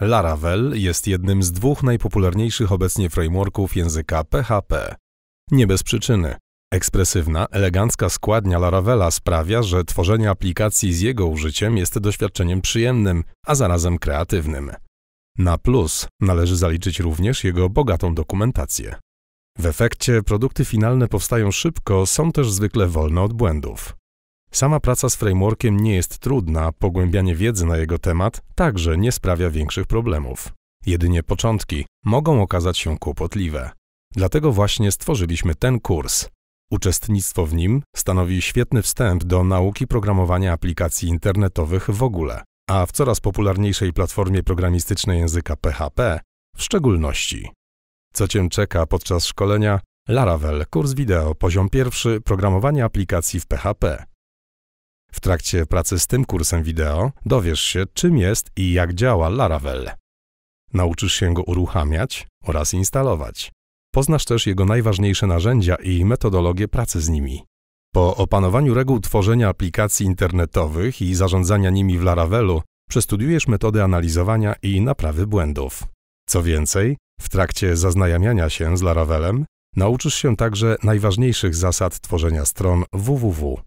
Laravel jest jednym z dwóch najpopularniejszych obecnie frameworków języka PHP. Nie bez przyczyny. Ekspresywna, elegancka składnia Laravela sprawia, że tworzenie aplikacji z jego użyciem jest doświadczeniem przyjemnym, a zarazem kreatywnym. Na plus należy zaliczyć również jego bogatą dokumentację. W efekcie produkty finalne powstają szybko, są też zwykle wolne od błędów. Sama praca z frameworkiem nie jest trudna, pogłębianie wiedzy na jego temat także nie sprawia większych problemów. Jedynie początki mogą okazać się kłopotliwe. Dlatego właśnie stworzyliśmy ten kurs. Uczestnictwo w nim stanowi świetny wstęp do nauki programowania aplikacji internetowych w ogóle, a w coraz popularniejszej platformie programistycznej języka PHP w szczególności. Co Cię czeka podczas szkolenia? Laravel, kurs wideo, poziom pierwszy, programowanie aplikacji w PHP. W trakcie pracy z tym kursem wideo dowiesz się, czym jest i jak działa Laravel. Nauczysz się go uruchamiać oraz instalować. Poznasz też jego najważniejsze narzędzia i metodologię pracy z nimi. Po opanowaniu reguł tworzenia aplikacji internetowych i zarządzania nimi w Laravelu, przestudiujesz metody analizowania i naprawy błędów. Co więcej, w trakcie zaznajamiania się z Laravelem nauczysz się także najważniejszych zasad tworzenia stron www.